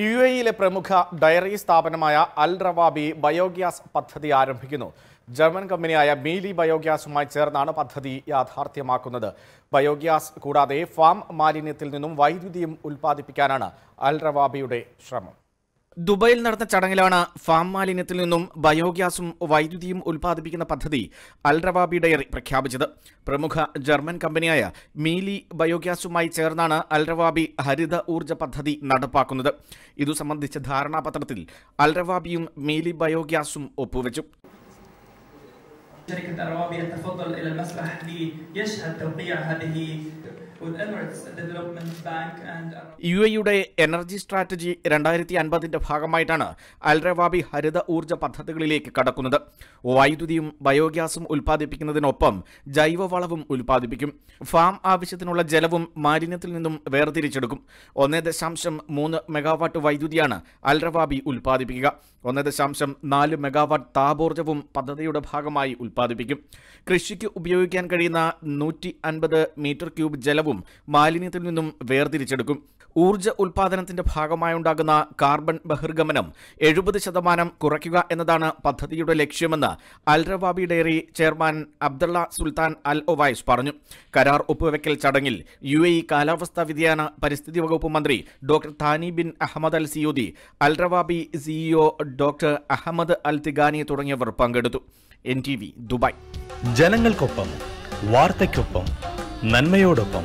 U ഇയിലെ പ്രമുഖ diary സ്ഥാപനമായ അൽ Rawabi biogas പദ്ധതി ആരംഭിക്കുന്നു ജർമ്മൻ കമ്പനിയായ മീലി ബയോഗ്യാസുമായി ചേർന്നാണ് പദ്ധതി യാഥാർത്ഥ്യമാക്കുന്നത് ബയോഗ്യാസ് കൂടാതെ ഫാം മാലിന്യത്തിൽ നിന്നും വൈദ്യുതിയും ഉൽപ്പാദിപ്പിക്കാനാണ് അൽ റവാബിയുടെ ശ്രമം ദുബായിൽ നടന്ന ചടങ്ങിലാണ് ഫാം മാലിന്യത്തിൽ നിന്നും ബയോഗ്യാസും വൈദ്യുതിയും ഉൽപ്പാദിപ്പിക്കുന്ന പദ്ധതി അൽ റവാബി ഡയറി പ്രഖ്യാപിച്ചത് പ്രമുഖ ജർമ്മൻ കമ്പനിയായ മീലി ബയോഗ്യാസുമായി ചേർന്നാണ് അൽ റവാബി ഹരിത ഊർജ്ജ പദ്ധതി നടപ്പാക്കുന്നത് ഇതു സംബന്ധിച്ച ധാരണാപത്രത്തിൽ അൽ റവാബിയും മീലി ബയോഗ്യാസും ഒപ്പുവെച്ചു شركة الروابي تفضل إلى المسبح ليشهد توقيع هذه യു എയുടെ എനർജി സ്ട്രാറ്റജി രണ്ടായിരത്തി അൻപതിന്റെ ഭാഗമായിട്ടാണ് അൽറവാബി ഹരിത ഊർജ്ജ പദ്ധതികളിലേക്ക് കടക്കുന്നത് വൈദ്യുതിയും ബയോഗ്യാസും ഉൽപ്പാദിപ്പിക്കുന്നതിനൊപ്പം ജൈവവളവും ഉൽപ്പാദിപ്പിക്കും ഫാം ആവശ്യത്തിനുള്ള ജലവും മാലിന്യത്തിൽ നിന്നും വേർതിരിച്ചെടുക്കും ഒന്നേ ദശാംശം മൂന്ന് മെഗാവാട്ട് വൈദ്യുതിയാണ് അൽറവാബി ഉൽപ്പാദിപ്പിക്കുക ഒന്നേ ദശാംശം നാല് മെഗാവാട്ട് താപോർജ്ജവും പദ്ധതിയുടെ ഭാഗമായി ഉൽപ്പാദിപ്പിക്കും കൃഷിക്ക് ഉപയോഗിക്കാൻ കഴിയുന്ന നൂറ്റി മീറ്റർ ക്യൂബ് ജലവും മാലിന്യവും മാലിന്യത്തിൽ നിന്നും വേർതിരിച്ചെടുക്കും ഊർജ്ജ ഉൽപാദനത്തിന്റെ ഭാഗമായുണ്ടാകുന്ന കാർബൺ ബഹിർഗമനം എഴുപത് ശതമാനം കുറയ്ക്കുക എന്നതാണ് പദ്ധതിയുടെ ലക്ഷ്യമെന്ന് Al Rawabi dairy chairman Abdulla Sultan Al Owais പറഞ്ഞു കരാർ ഒപ്പുവെക്കൽ ചടങ്ങിൽ യു എ കാലാവസ്ഥാ വ്യതിയാന പരിസ്ഥിതി വകുപ്പ് മന്ത്രി doctor Thani bin Ahmed Al Zeyoudi Al Rawabi CEO doctor Ahmed Al Tigani തുടങ്ങിയവർ പങ്കെടുത്തു എൻ ടി വി ദുബായ് ജനങ്ങൾക്കൊപ്പം വാർത്തയ്ക്കൊപ്പം നന്മയോടൊപ്പം